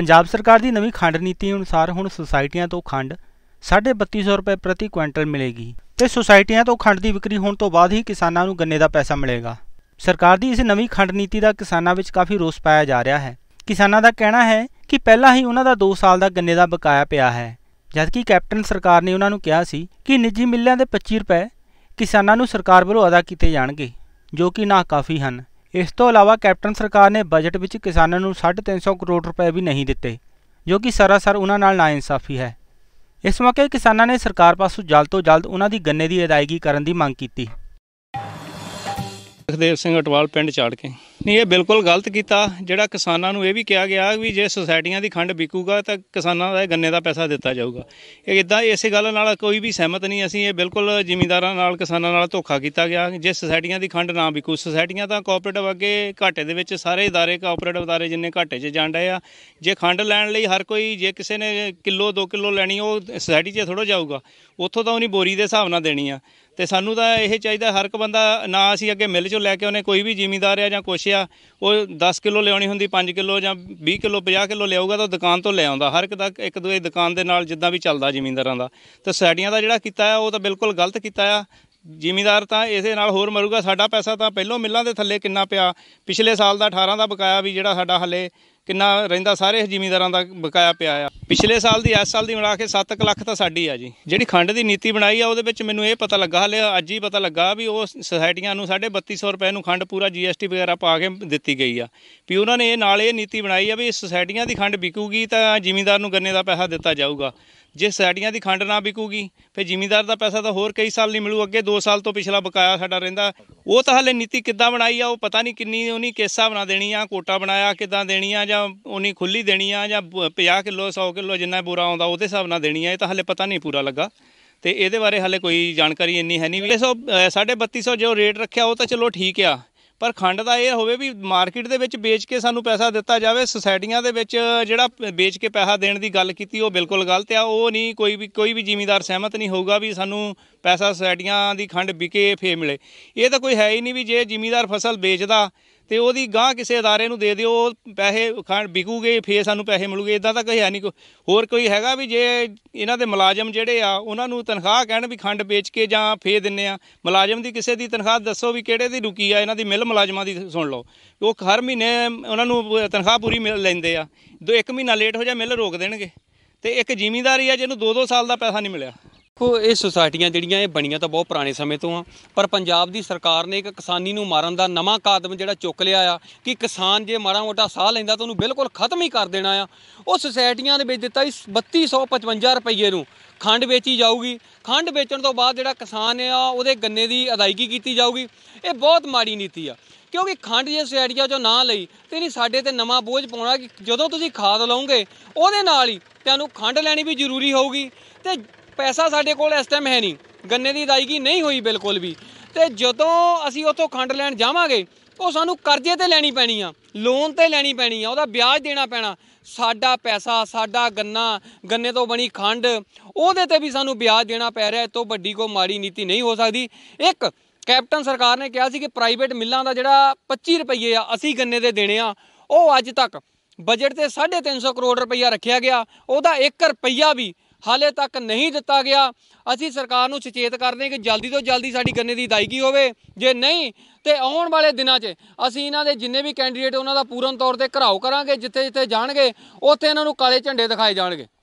ਪੰਜਾਬ ਸਰਕਾਰ ਦੀ ਨਵੀਂ ਖੰਡ ਨੀਤੀ ਅਨੁਸਾਰ ਹੁਣ ਸੁਸਾਇਟੀਆਂ ਤੋਂ ਖੰਡ 3250 ਰੁਪਏ ਪ੍ਰਤੀ ਕੁਇੰਟਲ ਮਿਲੇਗੀ ਤੇ ਸੁਸਾਇਟੀਆਂ ਤੋਂ ਖੰਡ ਦੀ ਵਿਕਰੀ ਹੋਣ ਤੋਂ ਬਾਅਦ ਹੀ ਕਿਸਾਨਾਂ ਨੂੰ ਗੰਨੇ ਦਾ ਪੈਸਾ ਮਿਲੇਗਾ ਸਰਕਾਰ ਦੀ ਇਸ ਨਵੀਂ ਖੰਡ ਨੀਤੀ ਦਾ ਕਿਸਾਨਾਂ ਵਿੱਚ ਕਾਫੀ ਰੋਸ ਪਾਇਆ ਜਾ ਰਿਹਾ ਹੈ ਕਿਸਾਨਾਂ ਦਾ ਕਹਿਣਾ ਹੈ ਕਿ ਪਹਿਲਾਂ ਹੀ ਉਹਨਾਂ ਦਾ 2 ਸਾਲ ਦਾ ਗੰਨੇ ਦਾ ਬਕਾਇਆ ਪਿਆ ਹੈ ਜਦਕਿ ਕੈਪਟਨ ਸਰਕਾਰ ਨੇ ਉਹਨਾਂ ਨੂੰ ਕਿਹਾ ਸੀ ਕਿ ਨਿੱਜੀ ਮਿੱਲਾਂ ਦੇ 25 ਰੁਪਏ ਕਿਸਾਨਾਂ ਨੂੰ ਸਰਕਾਰ ਵੱਲੋਂ ਅਦਾ ਕੀਤੇ ਜਾਣਗੇ ਜੋ ਕਿ ਨਾ ਕਾਫੀ ਹਨ ਇਸ ਤੋਂ ਇਲਾਵਾ ਕੈਪਟਨ ਸਰਕਾਰ ਨੇ ਬਜਟ ਵਿੱਚ ਕਿਸਾਨਾਂ ਨੂੰ 350 ਕਰੋੜ ਰੁਪਏ ਵੀ ਨਹੀਂ ਦਿੱਤੇ ਜੋ ਕਿ ਸਰਾਸਰ ਉਹਨਾਂ ਨਾਲ ਨਾਇਨਸਾਫੀ ਹੈ ਇਸ ਮੌਕੇ ਕਿਸਾਨਾਂ ਨੇ ਸਰਕਾਰ ਪਾਸੋਂ ਜਲਦ ਤੋਂ ਜਲਦ ਉਹਨਾਂ ਦੀ ਗੰਨੇ ਦੀ ਅਦਾਇਗੀ ਕਰਨ ਦੀ ਮੰਗ ਕੀਤੀ ਸੁਖਦੇਵ ਸਿੰਘ ਅਟਵਾਲ ਪਿੰਡ ਚਾੜ ਕੇ ਨਹੀਂ ਇਹ ਬਿਲਕੁਲ ਗਲਤ ਕੀਤਾ ਜਿਹੜਾ ਕਿਸਾਨਾਂ ਨੂੰ ਇਹ ਵੀ ਕਿਹਾ ਗਿਆ ਵੀ ਜੇ ਸੁਸਾਇਟੀਆਂ ਦੀ ਖੰਡ ਵਿਕੂਗਾ ਤਾਂ ਕਿਸਾਨਾਂ ਦਾ ਗੰਨੇ ਦਾ ਪੈਸਾ ਦਿੱਤਾ ਜਾਊਗਾ ਇਹ ਇਦਾਂ ਇਸੇ ਗੱਲ ਨਾਲ ਕੋਈ ਵੀ ਸਹਿਮਤ ਨਹੀਂ ਅਸੀਂ ਇਹ ਬਿਲਕੁਲ ਜ਼ਿਮੀਂਦਾਰਾਂ ਨਾਲ ਕਿਸਾਨਾਂ ਨਾਲ ਧੋਖਾ ਕੀਤਾ ਗਿਆ ਜੇ ਸੁਸਾਇਟੀਆਂ ਦੀ ਖੰਡ ਨਾ ਵਿਕੂ ਸੁਸਾਇਟੀਆਂ ਤਾਂ ਕੋਆਪਰੇਟਿਵ ਅੱਗੇ ਘਾਟੇ ਦੇ ਵਿੱਚ ਸਾਰੇ ਇਦਾਰੇ ਕੋਆਪਰੇਟਿਵ ਇਦਾਰੇ ਜਿੰਨੇ ਘਾਟੇ 'ਚ ਜਾਣ ਰਹੇ ਆ ਜੇ ਖੰਡ ਲੈਣ ਲਈ ਹਰ ਕੋਈ ਜੇ ਕਿਸੇ ਨੇ ਕਿਲੋ 2 ਕਿਲੋ ਲੈਣੀ ਉਹ ਸੁਸਾਇਟੀ 'ਚ ਥੋੜਾ ਜਾਊਗਾ ਉੱਥੋਂ ਤਾਂ ਨਹੀਂ ਬੋਰੀ ਦੇ ਹਿਸਾਬ ਨਾਲ ਦੇਣੀ ਆ ਤੇ ਸਾਨੂੰ ਤਾਂ ਇਹ ਚਾਹੀਦਾ ਹਰ ਇੱਕ ਬੰਦਾ ਨਾ ਅਸੀਂ ਅੱਗੇ ਮਿਲ ਚੋਂ ਲੈ ਕੇ ਉਹਨੇ ਕੋਈ ਵੀ ਜ਼ਿਮੀਂਦਾਰ ਆ ਜਾਂ ਕੁਛ ਆ ਉਹ 10 ਕਿਲੋ ਲਿਆਉਣੀ ਹੁੰਦੀ 5 ਕਿਲੋ ਜਾਂ 20 ਕਿਲੋ 50 ਕਿਲੋ ਲਿਆਊਗਾ ਤਾਂ ਦੁਕਾਨ ਤੋਂ ਲੈ ਆਉਂਦਾ ਹਰ ਇੱਕ ਦਾ ਇੱਕ ਦੂਜੇ ਦੁਕਾਨ ਦੇ ਨਾਲ ਜਿੱਦਾਂ ਵੀ ਚੱਲਦਾ ਜ਼ਿਮੀਂਦਾਰਾਂ ਦਾ ਤੇ ਸਾਡੀਆਂ ਦਾ ਜਿਹੜਾ ਕੀਤਾ ਆ ਉਹ ਤਾਂ ਬਿਲਕੁਲ ਗਲਤ ਕੀਤਾ ਆ ਜ਼ਿਮੀਂਦਾਰ ਤਾਂ ਇਸੇ ਨਾਲ ਹੋਰ ਮਰੂਗਾ ਸਾਡਾ ਪੈਸਾ ਤਾਂ ਪਹਿਲੋਂ ਮਿੱਲਾਂ ਦੇ ਥੱਲੇ ਕਿੰਨਾ ਪਿਆ ਪਿਛਲੇ ਸਾਲ ਦਾ 18 ਦਾ ਬਕਾਇਆ ਵੀ ਜਿਹੜਾ ਸਾਡਾ ਹਲੇ ਕਿੰਨਾ ਰਹਿੰਦਾ ਸਾਰੇ ਜ਼ਿਮੀਂਦਾਰਾਂ ਦਾ ਬਕਾਇਆ ਪਿਆ ਆ ਪਿਛਲੇ ਸਾਲ ਦੀ ਇਸ ਸਾਲ ਦੀ ਮਿਲਾ ਕੇ 7 ਲੱਖ ਤਾਂ ਸਾਡੀ ਆ ਜੀ ਜਿਹੜੀ ਖੰਡ ਦੀ ਨੀਤੀ ਬਣਾਈ ਆ ਉਹਦੇ ਵਿੱਚ ਮੈਨੂੰ ਇਹ ਪਤਾ ਲੱਗਾ ਹਲੇ ਅੱਜ ਹੀ ਪਤਾ ਲੱਗਾ ਵੀ ਉਹ ਸੁਸਾਇਟੀਆਂ ਨੂੰ 3250 ਰੁਪਏ ਨੂੰ ਖੰਡ ਪੂਰਾ ਜੀਐਸਟੀ ਵਗੈਰਾ ਪਾ ਕੇ ਦਿੱਤੀ ਗਈ ਆ ਵੀ ਉਹਨਾਂ ਨੇ ਇਹ ਨਾਲ ਇਹ ਨੀਤੀ ਬਣਾਈ ਆ ਵੀ ਸੁਸਾਇਟੀਆਂ ਦੀ ਖੰਡ ਵਿਕੂਗੀ ਤਾਂ ਜ਼ਿਮੀਂਦਾਰ ਨੂੰ ਗੰਨੇ ਦਾ ਪੈਸਾ ਦਿੱਤਾ ਜਾਊਗਾ ਜੇ ਸੁਸਾਇਟੀਆਂ ਦੀ ਖੰਡ ਨਾ ਵਿਕੂਗੀ ਫਿਰ ਜ਼ਿਮੀਂਦਾਰ ਦਾ ਪੈਸਾ ਤਾਂ ਹੋਰ ਕਈ ਸਾਲ ਨਹੀਂ ਮਿਲੂ ਅੱਗੇ 2 ਸਾਲ ਤੋਂ ਪਿਛਲਾ ਬਕਾਇਆ ਸਾਡਾ ਰਹਿੰਦਾ ਉਹ ਤਾਂ ਹਲੇ ਨੀਤੀ ਕਿੱਦਾਂ ਬਣਾਈ ਆ ਉਹ ਪਤਾ ਨਹੀਂ ਕਿੰਨੀ ਉਹਨੀ ਕੇਸਾ ਬਣਾ ਦੇਣੀ ਆ ਕੋਟਾ ਬਣਾਇਆ ਕਿੱਦਾਂ ਦੇਣੀ ਆ ਜਾਂ ਜਾਂ ਉਨੀ ਖੁੱਲੀ ਦੇਣੀ ਆ ਜਾਂ 50 ਕਿਲੋ 100 ਕਿਲੋ ਜਿੰਨਾ ਬੁਰਾ ਆਉਂਦਾ ਉਹਦੇ ਹਿਸਾਬ ਨਾਲ ਦੇਣੀ ਆ ਇਹ ਤਾਂ ਹਲੇ ਪਤਾ ਨਹੀਂ ਪੂਰਾ ਲੱਗਾ ਤੇ ਇਹਦੇ ਬਾਰੇ ਹਲੇ ਕੋਈ ਜਾਣਕਾਰੀ ਇੰਨੀ ਹੈ ਨਹੀਂ 3200 ਜੋ ਰੇਟ ਰੱਖਿਆ ਉਹ ਤਾਂ ਚਲੋ ਠੀਕ ਆ ਪਰ ਖੰਡ ਦਾ ਇਹ ਹੋਵੇ ਵੀ ਮਾਰਕੀਟ ਦੇ ਵਿੱਚ ਵੇਚ ਕੇ ਸਾਨੂੰ ਪੈਸਾ ਦਿੱਤਾ ਜਾਵੇ ਸੁਸਾਇਟੀਆਂ ਦੇ ਵਿੱਚ ਜਿਹੜਾ ਵੇਚ ਕੇ ਪੈਸਾ ਦੇਣ ਦੀ ਗੱਲ ਕੀਤੀ ਉਹ ਬਿਲਕੁਲ ਗਲਤ ਆ ਉਹ ਨਹੀਂ ਕੋਈ ਵੀ ਕੋਈ ਵੀ ਜ਼ਿਮੀਂਦਾਰ ਸਹਿਮਤ ਨਹੀਂ ਹੋਊਗਾ ਵੀ ਸਾਨੂੰ ਪੈਸਾ ਸੋਸਾਇਟੀਆਂ ਦੀ ਖੰਡ ਵਿਕੇ ਫੇ ਮਿਲੇ ਇਹ ਤਾਂ ਕੋਈ ਹੈ ਹੀ ਨਹੀਂ ਵੀ ਜੇ ਜ਼ਿਮੀਦਾਰ ਫਸਲ ਵੇਚਦਾ ਤੇ ਉਹਦੀ ਗਾਂ ਕਿਸੇ ادارے ਨੂੰ ਦੇ ਦਿਓ ਪੈਸੇ ਖਾਣ ਵਿਕੂਗੇ ਫੇ ਸਾਨੂੰ ਪੈਸੇ ਮਿਲੂਗੇ ਇਦਾਂ ਤਾਂ ਕੋਈ ਹੈ ਨਹੀਂ ਹੋਰ ਕੋਈ ਹੈਗਾ ਵੀ ਜੇ ਇਹਨਾਂ ਦੇ ਮੁਲਾਜ਼ਮ ਜਿਹੜੇ ਆ ਉਹਨਾਂ ਨੂੰ ਤਨਖਾਹ ਕਹਿਣ ਵੀ ਖੰਡ ਵੇਚ ਕੇ ਜਾਂ ਫੇ ਦਿੰਨੇ ਆ ਮੁਲਾਜ਼ਮ ਦੀ ਕਿਸੇ ਦੀ ਤਨਖਾਹ ਦੱਸੋ ਵੀ ਕਿਹੜੇ ਦੀ ਰੁਕੀ ਆ ਇਹਨਾਂ ਦੀ ਮਿਲ ਮੁਲਾਜ਼ਮਾਂ ਦੀ ਸੁਣ ਲਓ ਉਹ ਹਰ ਮਹੀਨੇ ਉਹਨਾਂ ਨੂੰ ਤਨਖਾਹ ਪੂਰੀ ਮਿਲ ਲੈਂਦੇ ਆ ਦੋ ਇੱਕ ਮਹੀਨਾ ਲੇਟ ਹੋ ਜਾ ਮਿਲ ਰੋਕ ਦੇਣਗੇ ਤੇ ਇੱਕ ਜ਼ਿਮੀਂਦਾਰੀ ਆ ਜਿਹਨੂੰ 2-2 ਸਾਲ ਦਾ ਪੈਸਾ ਨਹੀਂ ਮਿਲਿਆ ਦੇਖੋ ਇਹ ਸੁਸਾਇਟੀਆਂ ਜਿਹੜੀਆਂ ਇਹ ਬਣੀਆਂ ਤਾਂ ਬਹੁਤ ਪੁਰਾਣੇ ਸਮੇਂ ਤੋਂ ਆ ਪਰ ਪੰਜਾਬ ਦੀ ਸਰਕਾਰ ਨੇ ਇੱਕ ਕਿਸਾਨੀ ਨੂੰ ਮਾਰਨ ਦਾ ਨਵਾਂ ਕਾਦਮ ਜਿਹੜਾ ਚੁੱਕ ਲਿਆ ਆ ਕਿ ਕਿਸਾਨ ਜੇ ਮਾਰਾ ਮੋਟਾ ਸਾਹ ਲੈਂਦਾ ਤਾਂ ਉਹਨੂੰ ਬਿਲਕੁਲ ਖਤਮ ਹੀ ਕਰ ਦੇਣਾ ਆ ਉਹ ਸੁਸਾਇਟੀਆਂ ਦੇ ਵਿੱਚ ਦਿੱਤਾ ਇਸ 3255 ਰੁਪਏ ਨੂੰ ਖੰਡ ਵੇਚੀ ਜਾਊਗੀ ਖੰਡ ਵੇਚਣ ਤੋਂ ਬਾਅਦ ਜਿਹੜਾ ਕਿਸਾਨ ਆ ਉਹਦੇ ਗੰਨੇ ਦੀ ਅਦਾਇਗੀ ਕੀਤੀ ਜਾਊਗੀ ਇਹ ਬਹੁਤ ਮਾੜੀ ਨੀਤੀ ਆ ਕਿਉਂਕਿ ਖੰਡ ਜੇ ਸੁਸਾਇਟੀਆਂ ਚੋਂ ਨਾ ਲਈ ਤੇ ਨਹੀਂ ਸਾਡੇ ਤੇ ਨਵਾਂ ਬੋਝ ਪਾਉਣਾ ਕਿ ਜਦੋਂ ਤੁਸੀਂ ਖਾਦ ਲਾਉਂਗੇ ਉਹਦੇ ਨਾਲ ਹੀ ਤੇ ਖੰਡ ਲੈਣੀ ਵੀ ਜ਼ਰੂਰੀ ਹੋਊਗੀ ਤੇ ਪੈਸਾ ਸਾਡੇ ਕੋਲ ਇਸ ਟਾਈਮ ਹੈ ਨਹੀਂ ਗੰਨੇ ਦੀ ਅਦਾਇਗੀ ਨਹੀਂ ਹੋਈ ਬਿਲਕੁਲ ਵੀ ਤੇ ਜਦੋਂ ਅਸੀਂ ਉੱਥੋਂ ਖੰਡ ਲੈਣ ਜਾਵਾਂਗੇ ਉਹ ਸਾਨੂੰ ਕਰਜ਼ੇ ਤੇ ਲੈਣੀ ਪੈਣੀ ਆ ਲੋਨ ਤੇ ਲੈਣੀ ਪੈਣੀ ਆ ਉਹਦਾ ਵਿਆਜ ਦੇਣਾ ਪੈਣਾ ਸਾਡਾ ਪੈਸਾ ਸਾਡਾ ਗੰਨਾ ਗੰਨੇ ਤੋਂ ਬਣੀ ਖੰਡ ਉਹਦੇ ਤੇ ਵੀ ਸਾਨੂੰ ਵਿਆਜ ਦੇਣਾ ਪੈ ਰਿਹਾ ਇਹ ਤੋਂ ਵੱਡੀ ਕੋ ਮਾੜੀ ਨੀਤੀ ਨਹੀਂ ਹੋ ਸਕਦੀ ਇੱਕ ਕੈਪਟਨ ਸਰਕਾਰ ਨੇ ਕਿਹਾ ਸੀ ਕਿ ਪ੍ਰਾਈਵੇਟ ਮਿੱਲਾਂ ਦਾ ਜਿਹੜਾ 25 ਰੁਪਏ ਆ ਅਸੀਂ ਗੰਨੇ ਦੇ ਦੇਣੇ ਆ ਉਹ ਅੱਜ ਤੱਕ ਬਜਟ ਤੇ 350 ਕਰੋੜ ਰੁਪਈਆ ਰੱਖਿਆ ਗਿਆ ਉਹਦਾ 1 ਰੁਪਈਆ ਵੀ ਹਾਲੇ ਤੱਕ ਨਹੀਂ ਦਿੱਤਾ ਗਿਆ ਅਸੀਂ ਸਰਕਾਰ ਨੂੰ ਸੁਚੇਤ ਕਰਦੇ ਹਾਂ ਕਿ ਜਲਦੀ ਤੋਂ ਜਲਦੀ ਸਾਡੀ ਗੰਨੇ ਦੀ ਦਾਇਗੀ ਹੋਵੇ ਜੇ ਨਹੀਂ ਤੇ ਆਉਣ ਵਾਲੇ ਦਿਨਾਂ 'ਚ ਅਸੀਂ ਇਹਨਾਂ ਦੇ ਜਿੰਨੇ ਵੀ ਕੈਂਡੀਡੇਟ ਉਹਨਾਂ ਦਾ ਪੂਰਨ ਤੌਰ ਤੇ ਘਰਾਓ ਕਰਾਂਗੇ ਜਿੱਥੇ ਜਿੱਥੇ ਜਾਣਗੇ ਉੱਥੇ ਇਹਨਾਂ ਨੂੰ ਕਾਲੇ ਝੰਡੇ ਦਿਖਾਏ ਜਾਣਗੇ